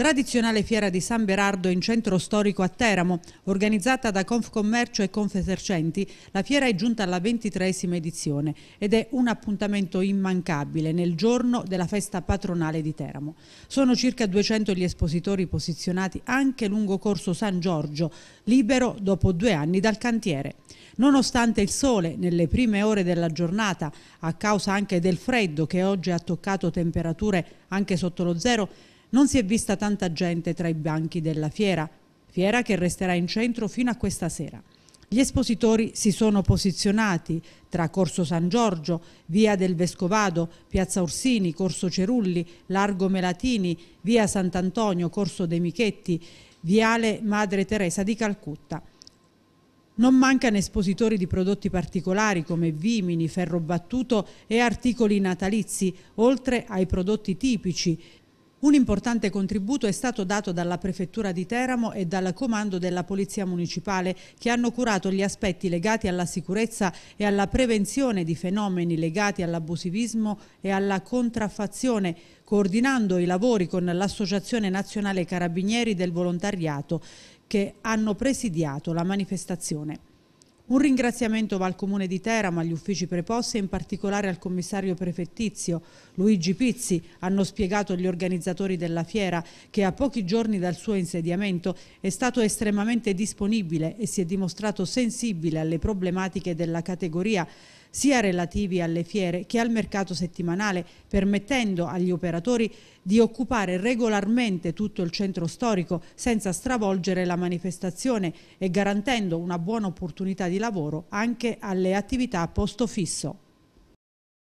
Tradizionale fiera di San Berardo in centro storico a Teramo, organizzata da Confcommercio e Confesercenti, la fiera è giunta alla ventitresima edizione ed è un appuntamento immancabile nel giorno della festa patronale di Teramo. Sono circa 200 gli espositori posizionati anche lungo corso San Giorgio, libero dopo due anni dal cantiere. Nonostante il sole nelle prime ore della giornata, a causa anche del freddo che oggi ha toccato temperature anche sotto lo zero, non si è vista tanta gente tra i banchi della fiera, fiera che resterà in centro fino a questa sera. Gli espositori si sono posizionati tra Corso San Giorgio, Via del Vescovado, Piazza Orsini, Corso Cerulli, Largo Melatini, Via Sant'Antonio, Corso De Michetti, Viale Madre Teresa di Calcutta. Non mancano espositori di prodotti particolari come vimini, ferro battuto e articoli natalizi, oltre ai prodotti tipici un importante contributo è stato dato dalla Prefettura di Teramo e dal Comando della Polizia Municipale che hanno curato gli aspetti legati alla sicurezza e alla prevenzione di fenomeni legati all'abusivismo e alla contraffazione, coordinando i lavori con l'Associazione Nazionale Carabinieri del Volontariato che hanno presidiato la manifestazione. Un ringraziamento va al Comune di Teramo, agli uffici preposti e in particolare al commissario prefettizio Luigi Pizzi, hanno spiegato gli organizzatori della fiera che a pochi giorni dal suo insediamento è stato estremamente disponibile e si è dimostrato sensibile alle problematiche della categoria sia relativi alle fiere che al mercato settimanale, permettendo agli operatori di occupare regolarmente tutto il centro storico senza stravolgere la manifestazione e garantendo una buona opportunità di lavoro anche alle attività a posto fisso.